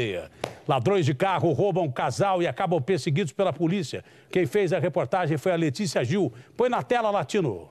cadeia. Ladrões de carro roubam um casal e acabam perseguidos pela polícia. Quem fez a reportagem foi a Letícia Gil. Põe na tela, Latino.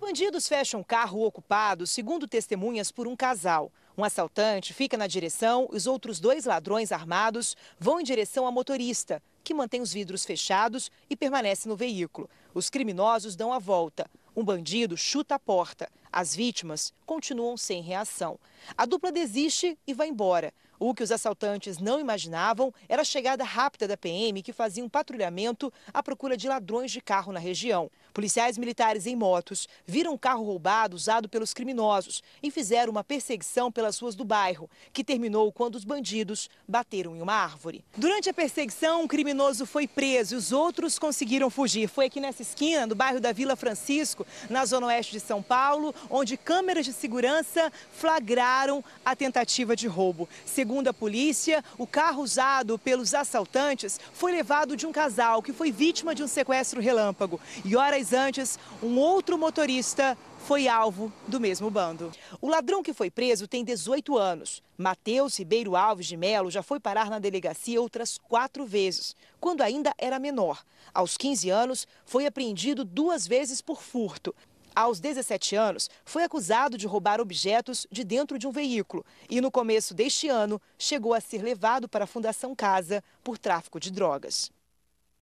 Bandidos fecham carro ocupado, segundo testemunhas, por um casal. Um assaltante fica na direção, os outros dois ladrões armados vão em direção à motorista, que mantém os vidros fechados e permanece no veículo. Os criminosos dão a volta. Um bandido chuta a porta. As vítimas continuam sem reação. A dupla desiste e vai embora. O que os assaltantes não imaginavam era a chegada rápida da PM, que fazia um patrulhamento à procura de ladrões de carro na região. Policiais militares em motos viram um carro roubado usado pelos criminosos e fizeram uma perseguição pelas ruas do bairro, que terminou quando os bandidos bateram em uma árvore. Durante a perseguição, um criminoso foi preso e os outros conseguiram fugir. Foi aqui nessa esquina, no bairro da Vila Francisco, na zona oeste de São Paulo, onde câmeras de segurança flagraram a tentativa de roubo. Segundo a polícia, o carro usado pelos assaltantes foi levado de um casal que foi vítima de um sequestro relâmpago. E horas antes, um outro motorista foi alvo do mesmo bando. O ladrão que foi preso tem 18 anos. Matheus Ribeiro Alves de Melo já foi parar na delegacia outras quatro vezes, quando ainda era menor. Aos 15 anos, foi apreendido duas vezes por furto aos 17 anos, foi acusado de roubar objetos de dentro de um veículo e, no começo deste ano, chegou a ser levado para a Fundação Casa por tráfico de drogas.